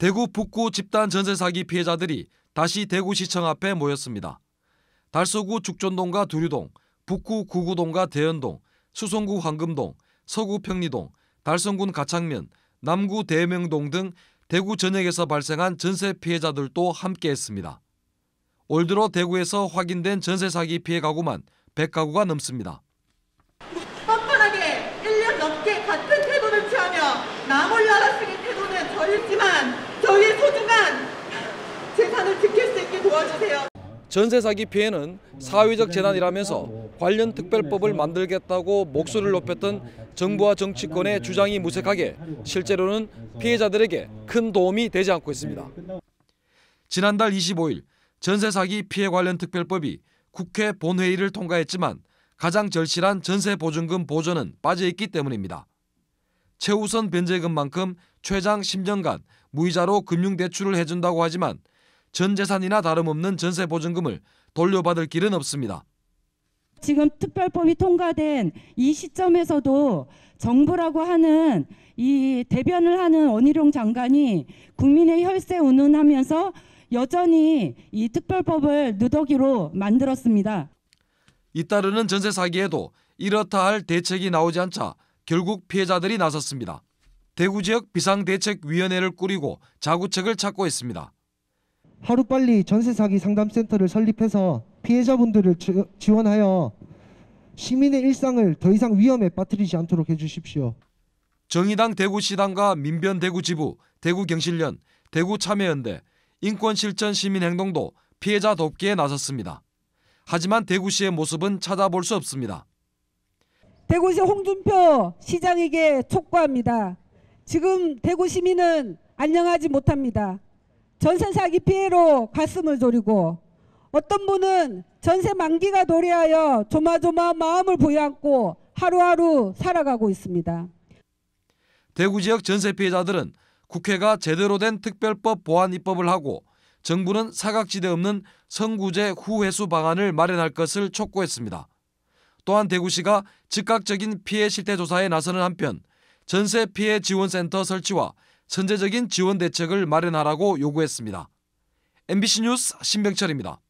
대구 북구 집단 전세 사기 피해자들이 다시 대구시청 앞에 모였습니다. 달서구 죽전동과 두류동, 북구 구구동과 대연동, 수성구 황금동, 서구 평리동, 달성군 가창면, 남구 대명동 등 대구 전역에서 발생한 전세 피해자들도 함께했습니다. 올 들어 대구에서 확인된 전세 사기 피해 가구만 100가구가 넘습니다. 뻔뻔하게 1년 넘게 같은 태도를 취하며 나 몰라라 쓰는 태도는 저였지만 지킬 수 있게 도와주세요. 전세 사기 피해는 사회적 재난이라면서 관련 특별법을 만들겠다고 목소리를 높였던 정부와 정치권의 주장이 무색하게 실제로는 피해자들에게 큰 도움이 되지 않고 있습니다. 지난달 25일 전세 사기 피해 관련 특별법이 국회 본회의를 통과했지만 가장 절실한 전세 보증금 보전은 빠져 있기 때문입니다. 최우선 변제금만큼 최장 10년간 무이자로 금융 대출을 해준다고 하지만 전 재산이나 다름없는 전세 보증금을 돌려받을 길은 없습니다. 지금 특별법이 통과된 이 시점에서도 정부라고 하는 이 대변을 하는 원희룡 장관이 국민의 혈세 운운하면서 여전히 이 특별법을 누더기로 만들었습니다. 잇따르는 전세 사기에도 이렇다 할 대책이 나오지 않자 결국 피해자들이 나섰습니다. 대구 지역 비상대책위원회를 꾸리고 자구책을 찾고 있습니다. 하루빨리 전세 사기 상담센터를 설립해서 피해자분들을 지원하여 시민의 일상을 더 이상 위험에 빠뜨리지 않도록 해주십시오. 정의당 대구시당과 민변 대구지부, 대구경실련, 대구참여연대, 인권실천시민행동도 피해자 돕기에 나섰습니다. 하지만 대구시의 모습은 찾아볼 수 없습니다. 대구시 홍준표 시장에게 촉구합니다. 지금 대구 시민은 안녕하지 못합니다. 전세 사기 피해로 가슴을 졸이고 어떤 분은 전세 만기가 도래하여 조마조마 마음을 부여안고 하루하루 살아가고 있습니다. 대구 지역 전세 피해자들은 국회가 제대로 된 특별법 보완 입법을 하고 정부는 사각지대 없는 선구제 후회수 방안을 마련할 것을 촉구했습니다. 또한 대구시가 즉각적인 피해 실태 조사에 나서는 한편 전세 피해 지원센터 설치와 선제적인 지원 대책을 마련하라고 요구했습니다. MBC 뉴스 신병철입니다.